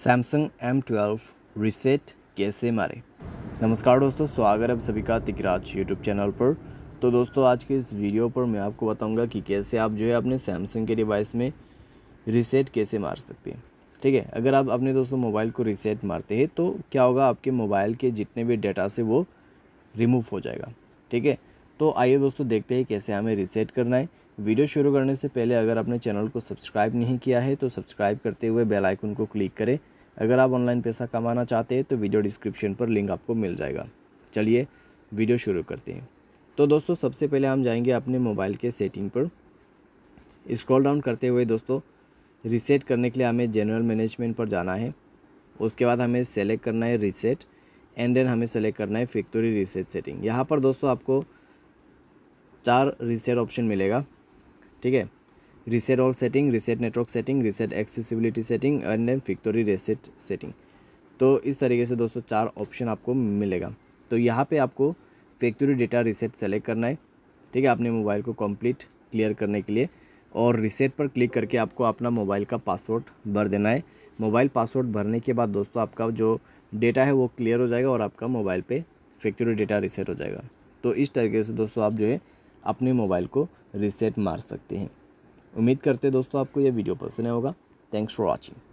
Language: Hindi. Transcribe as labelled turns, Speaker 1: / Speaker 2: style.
Speaker 1: सैमसंग एम ट्वेल्व रिसेट कैसे मारे नमस्कार दोस्तों स्वागत है आप सभी का तिकराज यूट्यूब चैनल पर तो दोस्तों आज के इस वीडियो पर मैं आपको बताऊंगा कि कैसे आप जो है अपने सैमसंग के डिवाइस में रिसेट कैसे मार सकते हैं ठीक है अगर आप अपने दोस्तों मोबाइल को रिसेट मारते हैं तो क्या होगा आपके मोबाइल के जितने भी डेटा से वो रिमूव हो जाएगा ठीक है तो आइए दोस्तों देखते हैं कैसे हमें रीसेट करना है वीडियो शुरू करने से पहले अगर आपने चैनल को सब्सक्राइब नहीं किया है तो सब्सक्राइब करते हुए बेल आइकन को क्लिक करें अगर आप ऑनलाइन पैसा कमाना चाहते हैं तो वीडियो डिस्क्रिप्शन पर लिंक आपको मिल जाएगा चलिए वीडियो शुरू करते हैं तो दोस्तों सबसे पहले हम जाएंगे अपने मोबाइल के सेटिंग पर स्क्रॉल डाउन करते हुए दोस्तों रिसेट करने के लिए हमें जनरल मैनेजमेंट पर जाना है उसके बाद हमें सेलेक्ट करना है रीसेट एंड देन हमें सेलेक्ट करना है फैक्ट्री रिसेट सेटिंग यहाँ पर दोस्तों आपको चार रीसेट ऑप्शन मिलेगा ठीक है reset all setting reset network setting reset accessibility setting and then factory reset setting तो इस तरीके से दोस्तों चार ऑप्शन आपको मिलेगा तो यहाँ पे आपको फैक्ट्री डेटा रीसेट सेलेक्ट करना है ठीक है अपने मोबाइल को कंप्लीट क्लियर करने के लिए और रीसेट पर क्लिक करके आपको अपना मोबाइल का पासवर्ड भर देना है मोबाइल पासवर्ड भरने के बाद दोस्तों आपका जो डेटा है वो क्लियर हो जाएगा और आपका मोबाइल पे फैक्ट्री डेटा रीसेट हो जाएगा तो इस तरीके से दोस्तों आप जो है अपने मोबाइल को रिसेट मार सकते हैं उम्मीद करते हैं दोस्तों आपको यह वीडियो पसंद होगा थैंक्स फॉर वॉचिंग